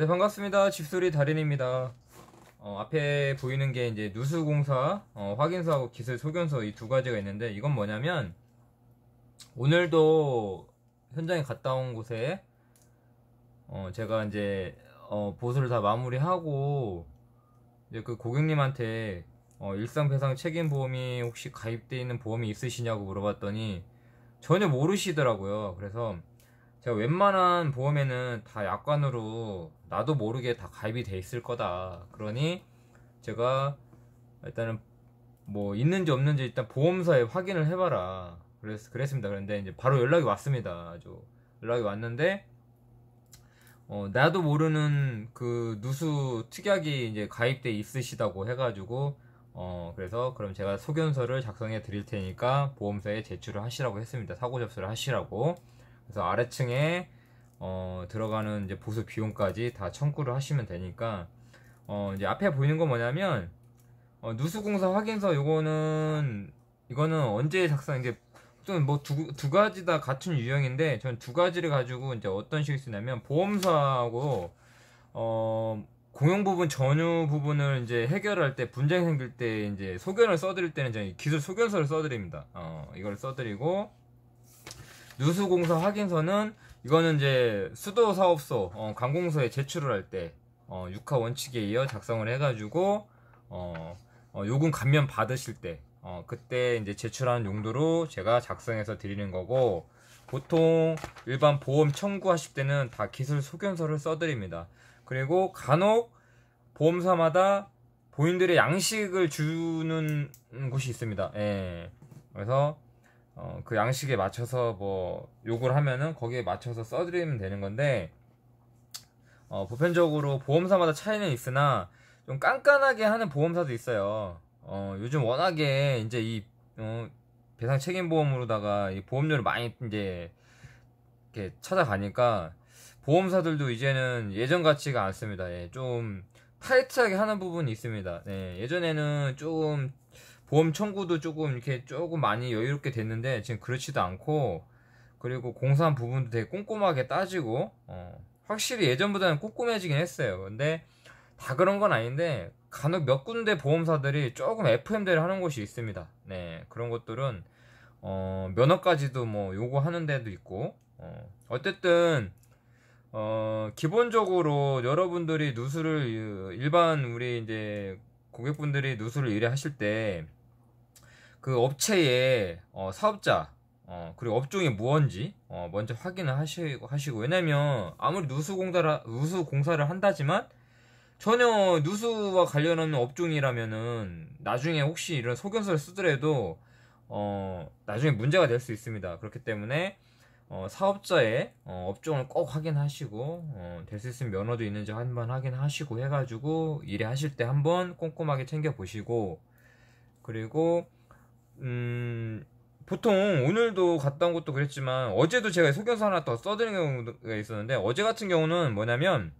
네 반갑습니다 집소리 달인입니다 어, 앞에 보이는 게 이제 누수공사 어, 확인서하고 기술 소견서 이 두 가지가 있는데 이건 뭐냐면 오늘도 현장에 갔다 온 곳에 어, 제가 이제 어, 보수를 다 마무리하고 이제 그 고객님한테 어, 일상배상 책임보험이 혹시 가입되어 있는 보험이 있으시냐고 물어봤더니 전혀 모르시더라고요 그래서 제가 웬만한 보험에는 다 약관으로 나도 모르게 다 가입이 돼 있을 거다. 그러니 제가 일단은 뭐 있는지 없는지 일단 보험사에 확인을 해봐라. 그랬, 그랬습니다. 그런데 이제 바로 연락이 왔습니다. 아주 연락이 왔는데 어, 나도 모르는 그 누수 특약이 이제 가입돼 있으시다고 해가지고 어, 그래서 그럼 제가 소견서를 작성해 드릴 테니까 보험사에 제출을 하시라고 했습니다. 사고 접수를 하시라고. 그래서 아래층에 어, 들어가는 이제 보수 비용까지 다 청구를 하시면 되니까 어, 이제 앞에 보이는 건 뭐냐면 어, 누수공사 확인서 요거는 이거는 언제 작성 이제 좀뭐두 두 가지 다 갖춘 유형인데 저는 두 가지를 가지고 이제 어떤 식으로 쓰냐면 보험사하고 어 공용 부분 전유 부분을 이제 해결할 때 분쟁 생길 때 이제 소견을 써드릴 때는 저는 기술 소견서를 써드립니다. 어 이걸 써드리고 누수공사 확인서는 이거는 이제 수도 사업소 어, 관공서에 제출을 할때 어, 육하 원칙에 이어 작성을 해가지고 어, 어, 요금 감면 받으실 때 어, 그때 이제 제출하는 용도로 제가 작성해서 드리는 거고 보통 일반 보험 청구하실 때는 다 기술 소견서를 써드립니다. 그리고 간혹 보험사마다 본인들의 양식을 주는 곳이 있습니다. 예. 그래서 어, 그 양식에 맞춰서 뭐 요구를 하면은 거기에 맞춰서 써드리면 되는 건데 어, 보편적으로 보험사마다 차이는 있으나 좀 깐깐하게 하는 보험사도 있어요. 어, 요즘 워낙에 이제 이 어, 배상 책임 보험으로다가 보험료를 많이 이제 이렇게 찾아가니까 보험사들도 이제는 예전 같지가 않습니다. 예, 좀 타이트하게 하는 부분이 있습니다. 예, 예전에는 좀 보험 청구도 조금 이렇게 조금 많이 여유롭게 됐는데 지금 그렇지도 않고 그리고 공사한 부분도 되게 꼼꼼하게 따지고 어, 확실히 예전보다는 꼼꼼해지긴 했어요. 근데 다 그런 건 아닌데 간혹 몇 군데 보험사들이 조금 f m d 를 하는 곳이 있습니다. 네 그런 것들은 어, 면허까지도 뭐 요구하는 데도 있고 어, 어쨌든 어, 기본적으로 여러분들이 누수를 일반 우리 이제 고객분들이 누수를 의뢰하실 때그 업체의 어, 사업자 어, 그리고 업종이 무언지 어, 먼저 확인을 하시고 하시고 왜냐면 아무리 누수공사라 누수공사를 한다지만 전혀 누수와 관련 없는 업종이라면은 나중에 혹시 이런 소견서를 쓰더라도 어, 나중에 문제가 될 수 있습니다. 그렇기 때문에 어, 사업자의 어, 업종을 꼭 확인하시고 어, 될수 있으면 면허도 있는지 한번 확인하시고 해가지고 일에 하실 때 한번 꼼꼼하게 챙겨 보시고 그리고 음, 보통 오늘도 갔다 온 것도 그랬지만 어제도 제가 소견서 하나 더 써드리는 경우가 있었는데 어제 같은 경우는 뭐냐면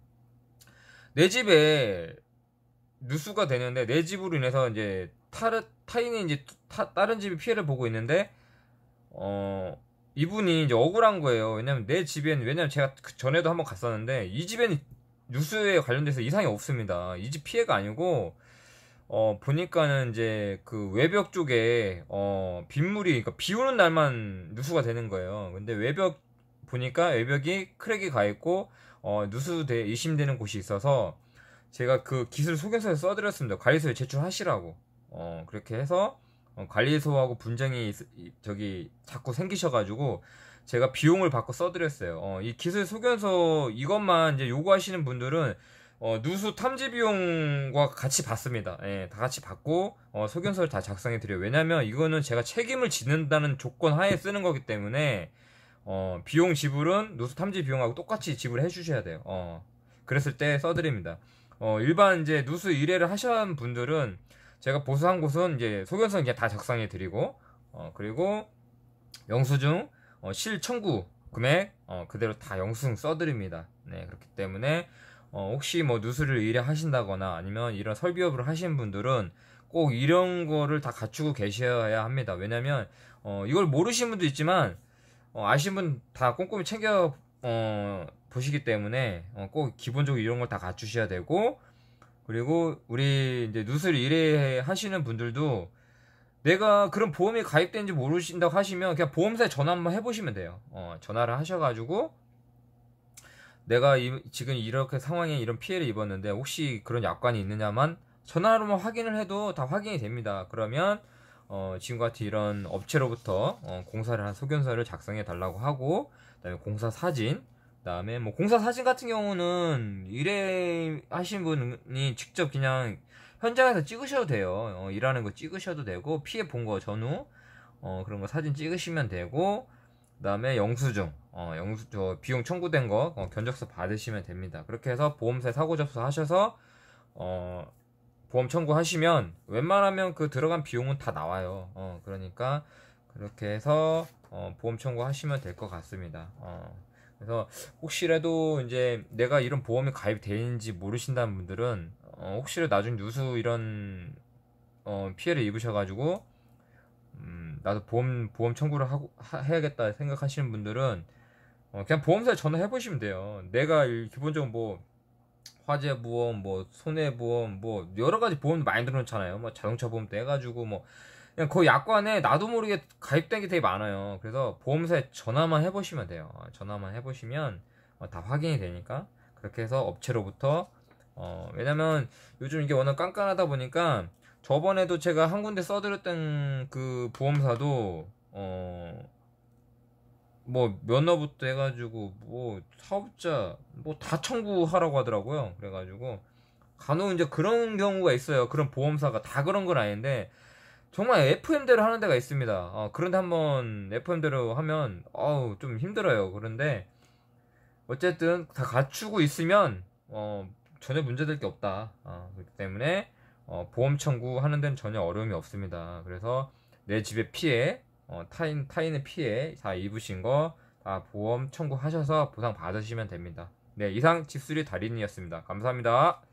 내 집에 누수가 되는데 내 집으로 인해서 이제 타르, 타인이 이제 타, 다른 집이 피해를 보고 있는데 어 이분이 이제 억울한 거예요. 왜냐면 내 집엔 왜냐면 제가 그 전에도 한번 갔었는데 이 집엔 뉴스에 관련돼서 이상이 없습니다. 이 집 피해가 아니고 어, 보니까는 이제 그 외벽 쪽에 어, 빗물이 그러니까 비 오는 날만 누수가 되는 거예요. 근데 외벽 보니까 외벽이 크랙이 가 있고 어, 누수돼 의심되는 곳이 있어서 제가 그 기술 소개서에 써드렸습니다. 관리소에 제출하시라고. 어, 그렇게 해서 어, 관리소하고 분쟁이 저기 자꾸 생기셔가지고 제가 비용을 받고 써드렸어요. 어, 이 기술 소견서 이것만 이제 요구하시는 분들은 어, 누수 탐지 비용과 같이 받습니다. 예, 다 같이 받고 어, 소견서를 다 작성해 드려요. 왜냐면 이거는 제가 책임을 지는다는 조건 하에 쓰는 거기 때문에 어, 비용 지불은 누수 탐지 비용하고 똑같이 지불해 주셔야 돼요. 어, 그랬을 때 써드립니다. 어, 일반 이제 누수 의뢰를 하신 분들은 제가 보수한 곳은 이제 소견서는 그냥 다 작성해 드리고 어, 그리고 영수증 어, 실 청구 금액 어, 그대로 다 영수증 써드립니다. 네 그렇기 때문에 어, 혹시 뭐 누수를 일해 하신다거나 아니면 이런 설비업을 하시는 분들은 꼭 이런 거를 다 갖추고 계셔야 합니다. 왜냐면 어, 이걸 모르신 분도 있지만 어, 아시는 분 다 꼼꼼히 챙겨 어, 보시기 때문에 어, 꼭 기본적으로 이런 걸 다 갖추셔야 되고 그리고 우리 이제 누수를 일해 하시는 분들도 내가 그런 보험이 가입된지 모르신다고 하시면 그냥 보험사에 전화 한번 해보시면 돼요. 어, 전화를 하셔가지고 내가 이, 지금 이렇게 상황에 이런 피해를 입었는데 혹시 그런 약관이 있느냐만 전화로만 확인을 해도 다 확인이 됩니다. 그러면 어, 지금과 같이 이런 업체로부터 어, 공사를 한 소견서를 작성해 달라고 하고 그다음에 공사 사진 그다음에 뭐 공사 사진 같은 경우는 일해하신 분이 직접 그냥 현장에서 찍으셔도 돼요. 어, 일하는 거 찍으셔도 되고 피해 본 거 전후 어, 그런 거 사진 찍으시면 되고 그다음에 영수증, 어, 영수 저 비용 청구된 거 어, 견적서 받으시면 됩니다. 그렇게 해서 보험사 에 사고 접수하셔서 어, 보험 청구하시면 웬만하면 그 들어간 비용은 다 나와요. 어, 그러니까 그렇게 해서 어, 보험 청구하시면 될 것 같습니다. 어, 그래서 혹시라도 이제 내가 이런 보험이 가입되어 있는지 모르신다는 분들은 어, 혹시라도 나중 누수 이런 어, 피해를 입으셔가지고 음, 나도 보험 보험 청구를 하고 하, 해야겠다 생각하시는 분들은 어, 그냥 보험사에 전화해 보시면 돼요. 내가 기본적으로 뭐 화재 보험, 뭐 손해 보험, 뭐 여러 가지 보험 많이 들어놓잖아요. 뭐 자동차 보험도 해가지고 뭐 그냥 그 약관에 나도 모르게 가입된 게 되게 많아요. 그래서 보험사에 전화만 해보시면 돼요. 전화만 해보시면 어, 다 확인이 되니까 그렇게 해서 업체로부터 어, 왜냐면 요즘 이게 워낙 깐깐하다 보니까 저번에도 제가 한 군데 써드렸던 그 보험사도 어뭐 면허부터 해가지고 뭐 사업자 뭐 다 청구하라고 하더라고요. 그래가지고 간혹 이제 그런 경우가 있어요. 그런 보험사가 다 그런 건 아닌데 정말 FM대로 하는 데가 있습니다. 어, 그런데 한번 FM대로 하면 어우 좀 힘들어요. 그런데 어쨌든 다 갖추고 있으면 어 전혀 문제될 게 없다. 어, 그렇기 때문에 어, 보험 청구하는 데는 전혀 어려움이 없습니다. 그래서 내 집의 피해, 어, 타인, 타인의 피해 다 입으신 거 다 보험 청구하셔서 보상 받으시면 됩니다. 네, 이상 집수리 달인이었습니다. 감사합니다.